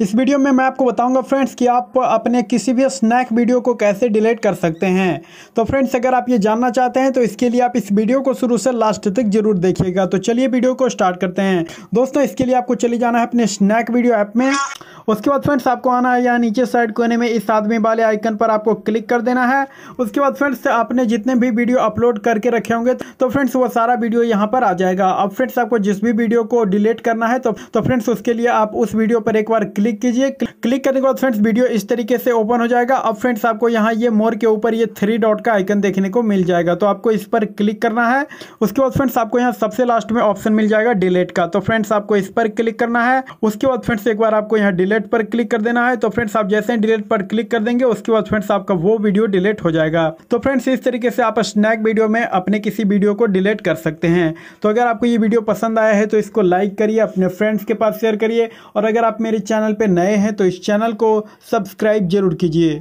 इस वीडियो में मैं आपको बताऊंगा फ्रेंड्स कि आप अपने किसी भी स्नैक वीडियो को कैसे डिलीट कर सकते हैं तो फ्रेंड्स अगर आप ये जानना चाहते हैं तो इसके लिए आप इस वीडियो को शुरू से लास्ट तक जरूर देखिएगा तो चलिए वीडियो को स्टार्ट करते हैं दोस्तों इसके लिए आपको चले जाना है अपने स्नैक वीडियो ऐप में उसके बाद फ्रेंड्स आपको आना है यहाँ नीचे साइड कोने में इस आदमी वाले आइकन पर आपको क्लिक कर देना है उसके बाद फ्रेंड्स आपने जितने भी वीडियो अपलोड करके रखे होंगे तो फ्रेंड्स वो सारा वीडियो यहाँ पर आ जाएगा अब फ्रेंड्स आपको जिस भी वीडियो को डिलीट करना है तो तो फ्रेंड्स उसके लिए आप उस वीडियो पर एक बार क्लिक कीजिए क्लिक करने के बाद फ्रेंड्स वीडियो इस तरीके से ओपन हो जाएगा अब फ्रेंड्स आपको यहाँ ये मोर के ऊपर ये थ्री डॉट का आइकन देखने को मिल जाएगा तो आपको इस पर क्लिक करना है उसके बाद फ्रेंड्स आपको यहाँ सबसे लास्ट में ऑप्शन मिल जाएगा डिलीट का तो फ्रेंड्स आपको इस पर क्लिक करना है उसके बाद फ्रेंड्स एक बार आपको यहाँ डिलीट डिलीट पर क्लिक कर देना है तो फ्रेंड्स आप जैसे ही डिलीट पर क्लिक कर देंगे उसके बाद फ्रेंड्स आपका वो वीडियो डिलीट हो जाएगा तो फ्रेंड्स इस तरीके से आप स्नैक वीडियो में अपने किसी वीडियो को डिलीट कर सकते हैं तो अगर आपको ये वीडियो पसंद आया है तो इसको लाइक करिए अपने फ्रेंड्स के पास शेयर करिए और अगर आप मेरे चैनल पर नए हैं तो इस चैनल को सब्सक्राइब जरूर कीजिए